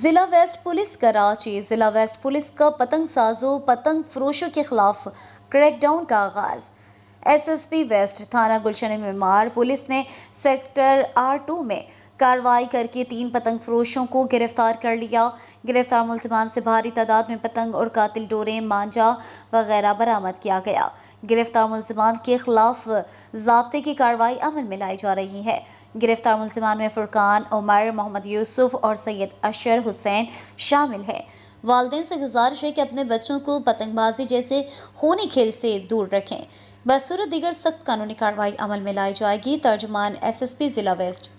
ज़िला waste police Karachi ज़िला waste police का पतंग साजों पतंग फरोशों के खिलाफ क्रैकडाउन का आगाज़ एसएसपी वेस्ट थाना गुलशन मेमार पुलिस ने सेक्टर आर टू में कार्रवाई करके तीन पतंग फरोशों को गिरफ्तार कर लिया गिरफ्तार मुलजमान से भारी तादाद में पतंग और कातिल डोरे मांझा वगैरह बरामद किया गया गिरफ्तार मुलजमान के खिलाफ जबते की कार्रवाई अमल में लाई जा रही है गिरफ्तार मुलजमान में फुरकान उमर मोहम्मद यूसुफ और सैयद अशर हुसैन शामिल हैं वालदेन से गुजारिश है कि अपने बच्चों को पतंगबाजी जैसे खूनी खेल से दूर रखें बसूरत दीगर सख्त कानूनी कार्रवाई अमल में लाई जाएगी तर्जमान एसएसपी ज़िला वेस्ट